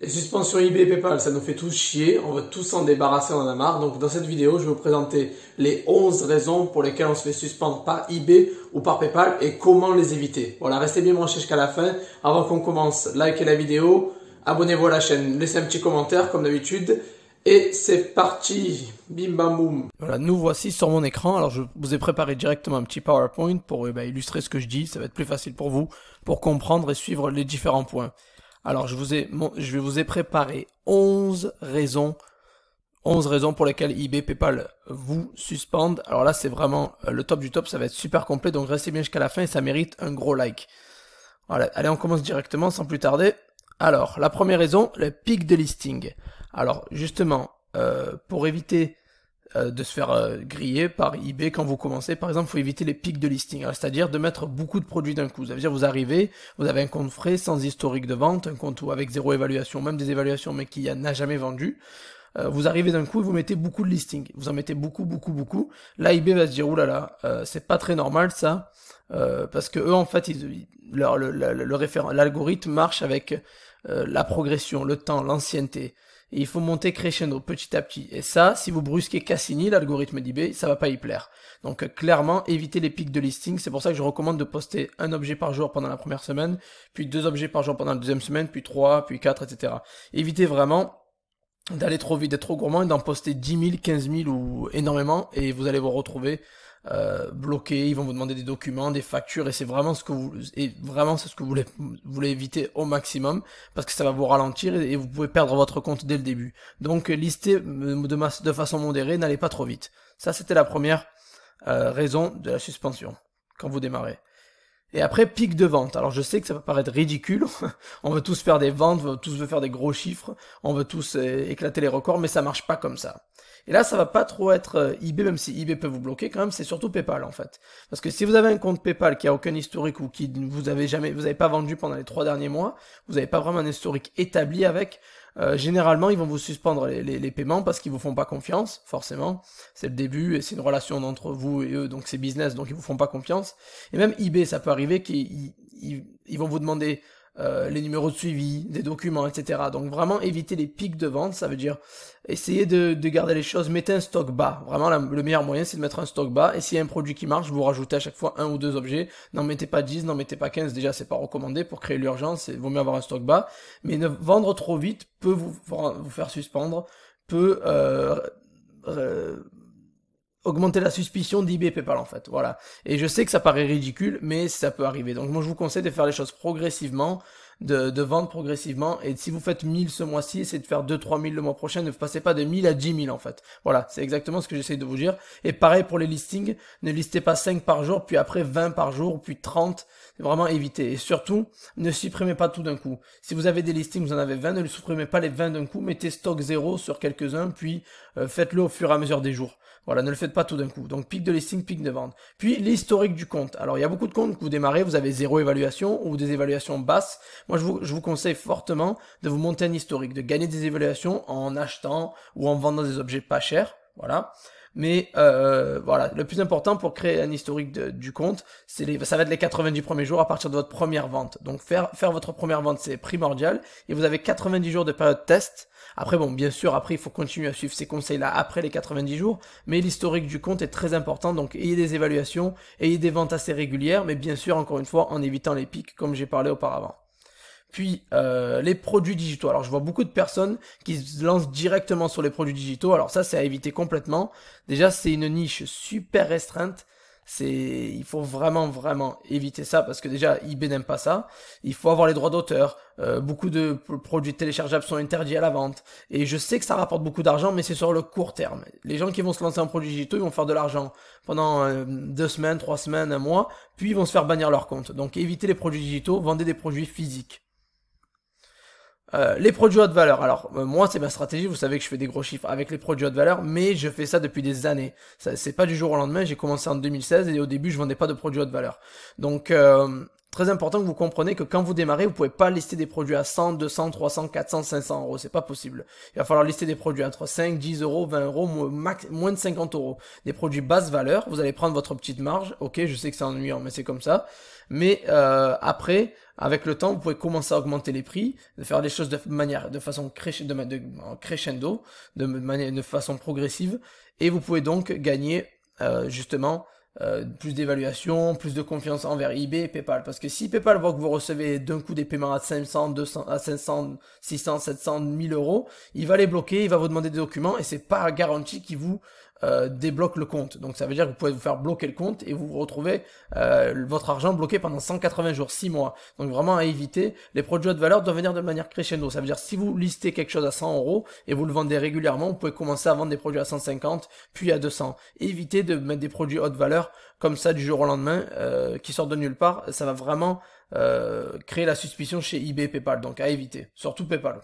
Les suspensions eBay et PayPal, ça nous fait tous chier, on veut tous s'en débarrasser, on en a marre. Donc dans cette vidéo, je vais vous présenter les 11 raisons pour lesquelles on se fait suspendre par eBay ou par PayPal et comment les éviter. Voilà, restez bien branchés jusqu'à la fin. Avant qu'on commence, likez la vidéo, abonnez-vous à la chaîne, laissez un petit commentaire comme d'habitude. Et c'est parti Bim bam boum Voilà, nous voici sur mon écran. Alors je vous ai préparé directement un petit PowerPoint pour eh ben, illustrer ce que je dis, ça va être plus facile pour vous, pour comprendre et suivre les différents points. Alors, je, vous ai, je vous ai préparé 11 raisons, 11 raisons pour lesquelles eBay, PayPal vous suspendent. Alors là, c'est vraiment euh, le top du top, ça va être super complet, donc restez bien jusqu'à la fin et ça mérite un gros like. Voilà, allez, on commence directement sans plus tarder. Alors, la première raison, le pic de listing. Alors, justement, euh, pour éviter euh, de se faire euh, griller par eBay quand vous commencez. Par exemple, il faut éviter les pics de listing, hein, c'est-à-dire de mettre beaucoup de produits d'un coup. Ça veut dire vous arrivez, vous avez un compte frais sans historique de vente, un compte avec zéro évaluation, même des évaluations mais qui euh, n'a jamais vendu. vous arrivez d'un coup et vous mettez beaucoup de listing. Vous en mettez beaucoup, beaucoup, beaucoup. Là, eBay va se dire, oulala, là là, c'est pas très normal ça, parce que eux, en fait, leur, le référent, l'algorithme marche avec la progression, le temps, l'ancienneté. Et il faut monter crescendo petit à petit. Et ça, si vous brusquez Cassini, l'algorithme d'eBay, ça va pas y plaire. Donc euh, clairement, évitez les pics de listing. C'est pour ça que je recommande de poster un objet par jour pendant la première semaine, puis deux objets par jour pendant la deuxième semaine, puis trois, puis quatre, etc. Évitez vraiment d'aller trop vite, d'être trop gourmand et d'en poster 10 000, 15 000 ou énormément et vous allez vous retrouver euh, bloqué, ils vont vous demander des documents, des factures, et c'est vraiment ce que vous, et vraiment c'est ce que vous voulez, voulez éviter au maximum, parce que ça va vous ralentir et, vous pouvez perdre votre compte dès le début. Donc euh, listez euh, de, masse, de façon modérée, n'allez pas trop vite. Ça c'était la première raison de la suspension quand vous démarrez. Et après, pic de vente. Alors je sais que ça va paraître ridicule, on veut tous faire des ventes, on veut tous faire des gros chiffres, on veut tous euh, éclater les records, mais ça marche pas comme ça. Et là, ça va pas trop être euh, eBay, même si eBay peut vous bloquer quand même, c'est surtout PayPal en fait. Parce que si vous avez un compte PayPal qui a aucun historique ou qui vous avez jamais, vous avez pas vendu pendant les trois derniers mois, vous n'avez pas vraiment un historique établi avec, euh, généralement, ils vont vous suspendre les, les, paiements parce qu'ils vous font pas confiance, forcément. C'est le début et c'est une relation entre vous et eux, donc c'est business, donc ils vous font pas confiance. Et même eBay, ça peut arriver qu'ils ils vont vous demander euh, les numéros de suivi, des documents, etc. Donc vraiment éviter les pics de vente, ça veut dire essayer de, garder les choses, mettez un stock bas. Vraiment le meilleur moyen c'est de mettre un stock bas. Et s'il y a un produit qui marche, vous rajoutez à chaque fois un ou deux objets. N'en mettez pas 10, n'en mettez pas 15, déjà c'est pas recommandé pour créer l'urgence, il vaut mieux avoir un stock bas. Mais ne vendre trop vite peut vous, vous faire suspendre, peut... euh, euh augmenter la suspicion d'IB PayPal en fait. Voilà. Et je sais que ça paraît ridicule, mais ça peut arriver. Donc moi je vous conseille de faire les choses progressivement, de, vendre progressivement. Et si vous faites 1000 ce mois-ci, essayez de faire 2-3 000 le mois prochain. Ne passez pas de 1000 à 10 000 en fait. Voilà, c'est exactement ce que j'essaie de vous dire. Et pareil pour les listings, ne listez pas 5 par jour, puis après 20 par jour, puis 30 vraiment éviter. Et surtout, ne supprimez pas tout d'un coup. Si vous avez des listings, vous en avez 20, ne les supprimez pas les 20 d'un coup, mettez stock 0 sur quelques-uns, puis euh, faites-le au fur et à mesure des jours. Voilà, ne le faites pas tout d'un coup. Donc pic de listing, pic de vente. Puis l'historique du compte. Alors il y a beaucoup de comptes que vous démarrez, vous avez zéro évaluation ou des évaluations basses. Moi je vous, je vous conseille fortement de vous monter un historique, de gagner des évaluations en achetant ou en vendant des objets pas chers. Voilà. Mais euh, voilà, le plus important pour créer un historique du compte, c'est les, ça va être les 90 premiers jours à partir de votre première vente. Donc faire, faire votre première vente, c'est primordial. Et vous avez 90 jours de période test. Après, bon, bien sûr, après, il faut continuer à suivre ces conseils-là après les 90 jours. Mais l'historique du compte est très important. Donc ayez des évaluations, ayez des ventes assez régulières. Mais bien sûr, encore une fois, en évitant les pics comme j'ai parlé auparavant puis euh, les produits digitaux. Alors je vois beaucoup de personnes qui se lancent directement sur les produits digitaux. Alors ça, c'est à éviter complètement. Déjà, c'est une niche super restreinte. C'est, il faut vraiment vraiment éviter ça parce que déjà eBay n'aime pas ça. Il faut avoir les droits d'auteur. Euh, beaucoup de produits téléchargeables sont interdits à la vente. Et je sais que ça rapporte beaucoup d'argent, mais c'est sur le court terme. Les gens qui vont se lancer en produits digitaux, ils vont faire de l'argent pendant euh, deux semaines, trois semaines, un mois, puis ils vont se faire bannir leur compte. Donc évitez les produits digitaux, vendez des produits physiques. Euh, les produits haute valeur. Alors euh, moi c'est ma stratégie, vous savez que je fais des gros chiffres avec les produits haute valeur, mais je fais ça depuis des années. C'est pas du jour au lendemain, j'ai commencé en 2016 et au début je vendais pas de produits haute valeur. Donc euh, très important que vous compreniez que quand vous démarrez, vous pouvez pas lister des produits à 100, 200, 300, 400, 500 euros, c'est pas possible. Il va falloir lister des produits entre 5, 10 euros, 20 euros, moins de 50 euros. Des produits basse valeur, vous allez prendre votre petite marge. Ok, je sais que c'est ennuyant, mais c'est comme ça mais euh, après, avec le temps, vous pouvez commencer à augmenter les prix, de faire les choses de manière, de façon crescendo, de, manière, de façon progressive, et vous pouvez donc gagner euh, justement euh, plus d'évaluation, plus de confiance envers eBay et PayPal. Parce que si PayPal voit que vous recevez d'un coup des paiements à 500, 200, à 500, 600, 700, 1000 euros, il va les bloquer, il va vous demander des documents et c'est pas garanti qu'il vous euh, débloque le compte. Donc ça veut dire que vous pouvez vous faire bloquer le compte et vous retrouvez euh, votre argent bloqué pendant 180 jours, 6 mois. Donc vraiment à éviter. Les produits haute valeur doivent venir de manière crescendo. Ça veut dire si vous listez quelque chose à 100 euros et vous le vendez régulièrement, vous pouvez commencer à vendre des produits à 150 puis à 200. Évitez de mettre des produits haute valeur comme ça du jour au lendemain euh, qui sortent de nulle part. Ça va vraiment créer la suspicion chez eBay, PayPal. Donc à éviter. Surtout PayPal.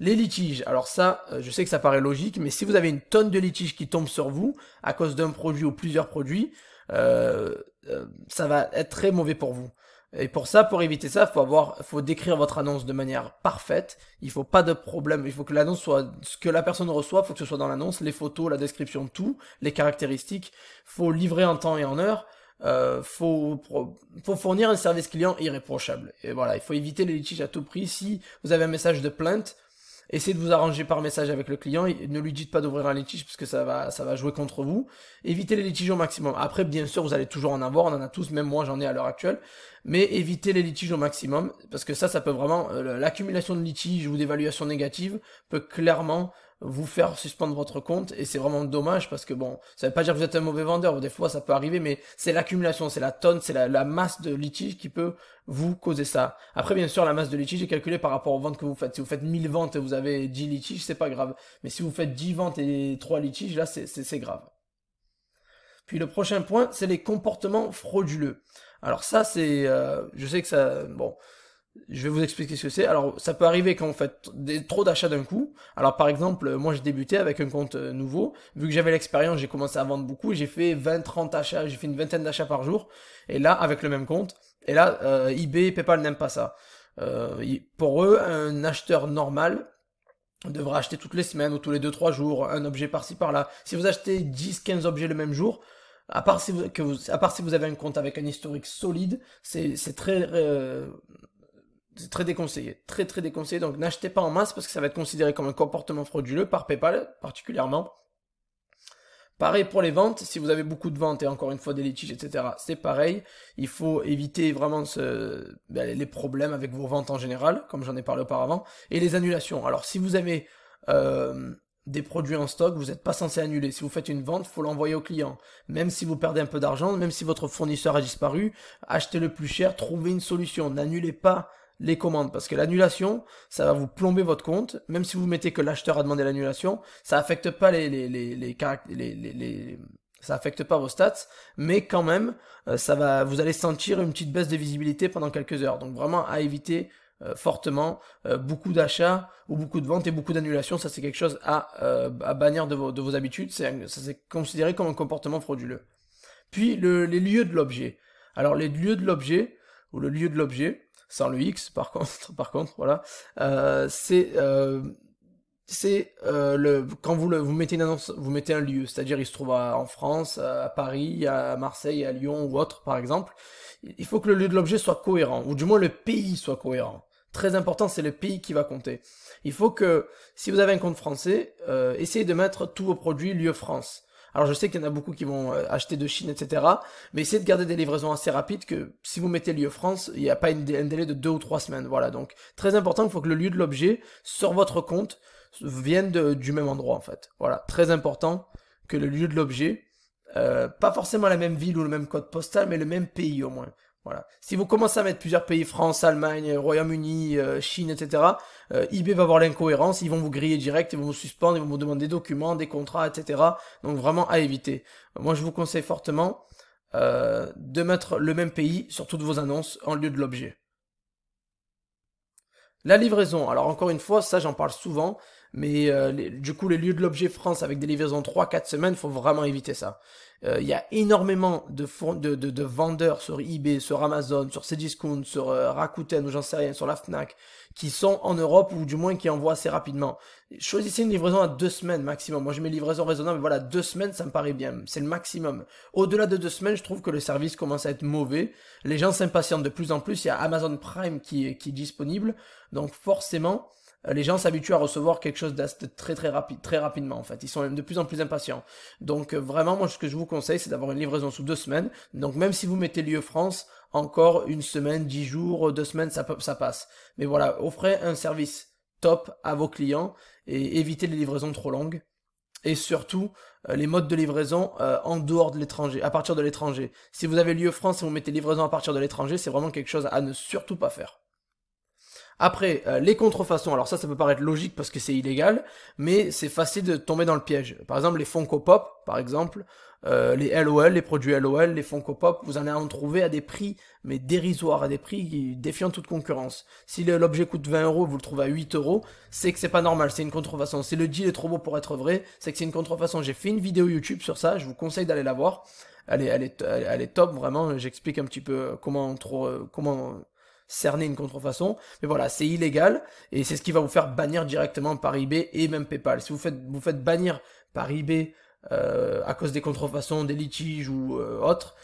Les litiges, alors ça, euh, je sais que ça paraît logique, mais si vous avez une tonne de litiges qui tombent sur vous à cause d'un produit ou plusieurs produits, euh, euh, ça va être très mauvais pour vous. Et pour ça, pour éviter ça, faut avoir, faut décrire votre annonce de manière parfaite. Il faut pas de problème. Il faut que l'annonce soit, ce que la personne reçoit, faut que ce soit dans l'annonce, les photos, la description, tout, les caractéristiques. Faut livrer en temps et en heure. Euh, faut fournir un service client irréprochable. Et voilà, il faut éviter les litiges à tout prix. Si vous avez un message de plainte, Essayez de vous arranger par message avec le client. Et ne lui dites pas d'ouvrir un litige parce que ça va, ça va jouer contre vous. Évitez les litiges au maximum. Après, bien sûr, vous allez toujours en avoir. On en a tous, même moi, j'en ai à l'heure actuelle. Mais évitez les litiges au maximum parce que ça, ça peut vraiment, euh, l'accumulation de litiges ou d'évaluations négatives peut clairement vous faire suspendre votre compte et c'est vraiment dommage parce que bon, ça veut pas dire que vous êtes un mauvais vendeur, des fois ça peut arriver, mais c'est l'accumulation, c'est la tonne, c'est la, masse de litiges qui peut vous causer ça. Après, bien sûr, la masse de litiges est calculée par rapport aux ventes que vous faites. Si vous faites 1000 ventes et vous avez 10 litiges, c'est pas grave. Mais si vous faites 10 ventes et 3 litiges, là, c'est grave. Puis le prochain point, c'est les comportements frauduleux. Alors ça, c'est, euh, je sais que ça, bon, je vais vous expliquer ce que c'est. Alors, ça peut arriver quand vous fait des, trop d'achats d'un coup. Alors, par exemple, moi, j'ai débuté avec un compte euh, nouveau. Vu que j'avais l'expérience, j'ai commencé à vendre beaucoup. J'ai fait 20, 30 achats. J'ai fait une vingtaine d'achats par jour. Et là, avec le même compte. Et là, euh, eBay et PayPal n'aiment pas ça. Euh, pour eux, un acheteur normal devra acheter toutes les semaines ou tous les deux, trois jours un objet par-ci par-là. Si vous achetez 10-15 objets le même jour, à part si vous, que à part si vous avez un compte avec un historique solide, c'est très c'est très déconseillé, très très déconseillé. Donc n'achetez pas en masse parce que ça va être considéré comme un comportement frauduleux par PayPal particulièrement. Pareil pour les ventes, si vous avez beaucoup de ventes et encore une fois des litiges, etc., c'est pareil. Il faut éviter vraiment ce, ben, les problèmes avec vos ventes en général, comme j'en ai parlé auparavant, et les annulations. Alors si vous avez euh, des produits en stock, vous n'êtes pas censé annuler. Si vous faites une vente, il faut l'envoyer au client. Même si vous perdez un peu d'argent, même si votre fournisseur a disparu, achetez le plus cher, trouvez une solution. N'annulez pas les commandes parce que l'annulation, ça va vous plomber votre compte. Même si vous mettez que l'acheteur a demandé l'annulation, ça affecte pas les les les les, les, ça affecte pas vos stats, mais quand même, euh, ça va, vous allez sentir une petite baisse de visibilité pendant quelques heures. Donc vraiment à éviter euh, fortement euh, beaucoup d'achats ou beaucoup de ventes et beaucoup d'annulations. Ça c'est quelque chose à, à bannir de vos, de vos habitudes. C'est, ça c'est considéré comme un comportement frauduleux. Puis le, les lieux de l'objet. Alors les lieux de l'objet ou le lieu de l'objet, sans le X par contre, par contre, voilà. Euh, c'est euh, c'est euh, le quand vous le, vous mettez une annonce, vous mettez un lieu, c'est-à-dire il se trouve en France, à Paris, à Marseille, à Lyon ou autre par exemple. Il faut que le lieu de l'objet soit cohérent ou du moins le pays soit cohérent. Très important, c'est le pays qui va compter. Il faut que si vous avez un compte français, essayez de mettre tous vos produits lieu France. Alors je sais qu'il y en a beaucoup qui vont euh, acheter de Chine, etc. Mais essayez de garder des livraisons assez rapides que si vous mettez lieu France, il n'y a pas un délai de deux ou trois semaines. Voilà, donc très important, il faut que le lieu de l'objet sur votre compte vienne du même endroit en fait. Voilà, très important que le lieu de l'objet, euh, pas forcément la même ville ou le même code postal, mais le même pays au moins. Voilà. Si vous commencez à mettre plusieurs pays, France, Allemagne, Royaume-Uni, euh, Chine, etc., euh, eBay va avoir l'incohérence, ils vont vous griller direct, ils vont vous suspendre, ils vont vous demander des documents, des contrats, etc. Donc vraiment à éviter. Moi, je vous conseille fortement euh, de mettre le même pays sur toutes vos annonces en lieu de l'objet. La livraison, alors encore une fois, ça j'en parle souvent, mais euh, du coup, les lieux de l'objet France avec des livraisons 3-4 semaines, faut vraiment éviter ça. Euh, il y a énormément de, de, de, vendeurs sur eBay, sur Amazon, sur Cdiscount, sur euh, Rakuten ou j'en sais rien, sur la Fnac, qui sont en Europe ou du moins qui envoient assez rapidement. Choisissez une livraison à deux semaines maximum. Moi, j'ai mes livraisons raisonnables. mais voilà, deux semaines, ça me paraît bien. C'est le maximum. Au-delà de deux semaines, je trouve que le service commence à être mauvais. Les gens s'impatientent de plus en plus. Il y a Amazon Prime qui, qui est disponible. Donc, forcément, euh, les gens s'habituent à recevoir quelque chose de très très rapide, très rapidement en fait. Ils sont même de plus en plus impatients. Donc euh, vraiment, moi ce que je vous conseille, c'est d'avoir une livraison sous deux semaines. Donc même si vous mettez lieu France, encore une semaine, dix jours, euh, deux semaines, ça, ça passe. Mais voilà, offrez un service top à vos clients et évitez les livraisons trop longues et surtout les modes de livraison en dehors de l'étranger, à partir de l'étranger. Si vous avez lieu France et vous mettez livraison à partir de l'étranger, c'est vraiment quelque chose à ne surtout pas faire. Après, euh, les contrefaçons, alors ça, ça peut paraître logique parce que c'est illégal, mais c'est facile de tomber dans le piège. Par exemple, les Funko Pop, par exemple, euh, les LOL, les produits LOL, les Funko Pop, vous en allez en trouver à des prix, mais dérisoires, à des prix qui défiant toute concurrence. Si l'objet coûte 20 euros, vous le trouvez à 8 euros, c'est que c'est pas normal, c'est une contrefaçon. Si le deal est trop beau pour être vrai, c'est que c'est une contrefaçon. J'ai fait une vidéo YouTube sur ça, je vous conseille d'aller la voir. Elle est, elle est, elle est top, vraiment. J'explique un petit peu euh, comment, trop, comment cerner une contrefaçon. Mais voilà, c'est illégal et c'est ce qui va vous faire bannir directement par eBay et même PayPal. Si vous faites, vous faites bannir par eBay euh, à cause des contrefaçons, des litiges ou euh, autres,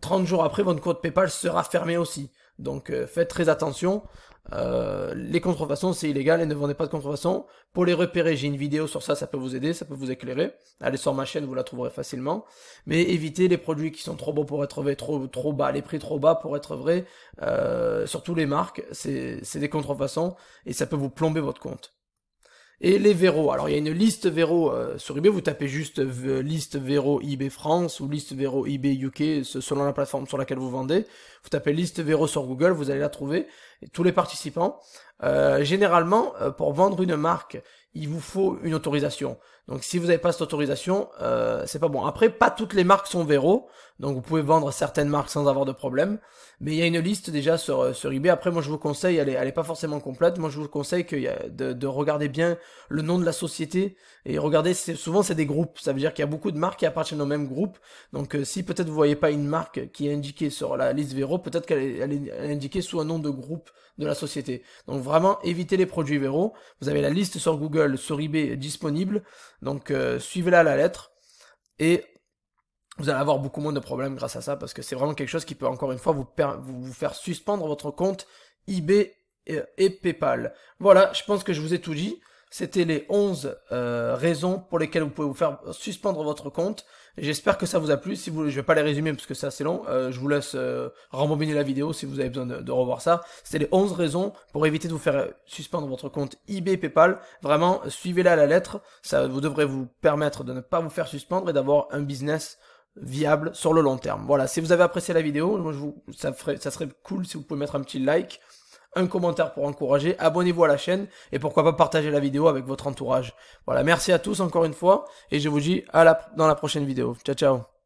30 jours après, votre compte PayPal sera fermé aussi. Donc euh, faites très attention. Euh, les contrefaçons, c'est illégal et ne vendez pas de contrefaçons. Pour les repérer, j'ai une vidéo sur ça, ça peut vous aider, ça peut vous éclairer. Allez sur ma chaîne, vous la trouverez facilement. Mais évitez les produits qui sont trop beaux pour être vrais, trop, trop bas, les prix trop bas pour être vrais. Euh, surtout les marques, c'est des contrefaçons et ça peut vous plomber votre compte et les verros, Alors il y a une liste verro euh, sur eBay, vous tapez juste euh, liste verro eBay France ou liste verro eBay UK selon la plateforme sur laquelle vous vendez. Vous tapez liste verro sur Google, vous allez la trouver, tous les participants. Euh, généralement, pour vendre une marque, il vous faut une autorisation. Donc si vous n'avez pas cette autorisation, euh, c'est pas bon. Après, pas toutes les marques sont véro, donc vous pouvez vendre certaines marques sans avoir de problème. Mais il y a une liste déjà sur, euh, sur eBay. Après, moi je vous conseille, elle n'est pas forcément complète. Moi je vous conseille que, de, de regarder bien le nom de la société et regardez. Souvent c'est des groupes. Ça veut dire qu'il y a beaucoup de marques qui appartiennent au même groupe. Donc euh, si peut-être vous voyez pas une marque qui est indiquée sur la liste véro, peut-être qu'elle est, indiquée sous un nom de groupe de la société. Donc vraiment évitez les produits véro. Vous avez la liste sur Google, sur eBay disponible. Donc euh, suivez-la à la lettre et vous allez avoir beaucoup moins de problèmes grâce à ça parce que c'est vraiment quelque chose qui peut encore une fois vous, faire suspendre votre compte eBay et, PayPal. Voilà, je pense que je vous ai tout dit. C'était les 11 euh, raisons pour lesquelles vous pouvez vous faire suspendre votre compte. J'espère que ça vous a plu. Si vous, je vais pas les résumer parce que ça c'est long. Euh, je vous laisse euh, rembobiner la vidéo si vous avez besoin de, revoir ça. C'était les 11 raisons pour éviter de vous faire suspendre votre compte eBay PayPal. Vraiment, suivez-la à la lettre. Ça vous devrait vous permettre de ne pas vous faire suspendre et d'avoir un business viable sur le long terme. Voilà. Si vous avez apprécié la vidéo, moi, je vous, ça, ferait, ça serait cool si vous pouvez mettre un petit like un commentaire pour encourager, abonnez-vous à la chaîne et pourquoi pas partager la vidéo avec votre entourage. Voilà, merci à tous encore une fois et je vous dis à la, dans la prochaine vidéo. Ciao ciao